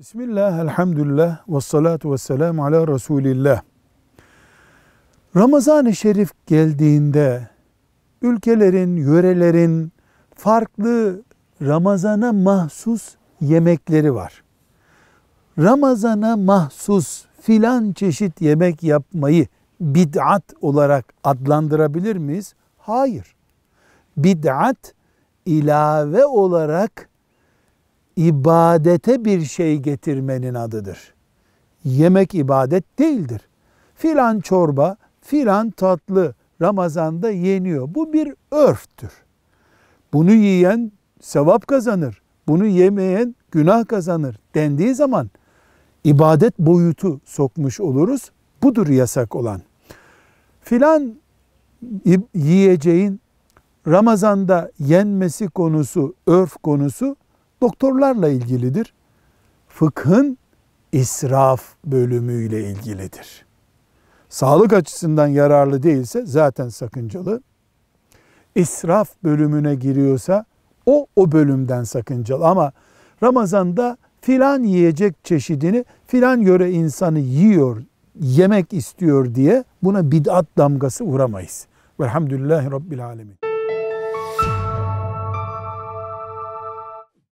Bismillah, elhamdülillah, ve salatu ve selamu ala Resulillah. Ramazan-ı Şerif geldiğinde ülkelerin, yörelerin farklı Ramazan'a mahsus yemekleri var. Ramazan'a mahsus filan çeşit yemek yapmayı bid'at olarak adlandırabilir miyiz? Hayır. Bid'at ilave olarak ibadete bir şey getirmenin adıdır. Yemek ibadet değildir. Filan çorba, filan tatlı Ramazan'da yeniyor. Bu bir örftür. Bunu yiyen sevap kazanır. Bunu yemeyen günah kazanır dendiği zaman ibadet boyutu sokmuş oluruz. Budur yasak olan. Filan yiyeceğin Ramazan'da yenmesi konusu, örf konusu doktorlarla ilgilidir. Fıkhın israf bölümüyle ilgilidir. Sağlık açısından yararlı değilse zaten sakıncalı. İsraf bölümüne giriyorsa o o bölümden sakıncalı ama Ramazan'da filan yiyecek çeşidini filan göre insanı yiyor, yemek istiyor diye buna bid'at damgası vuramayız. Velhamdülillahi Rabbil Alemin.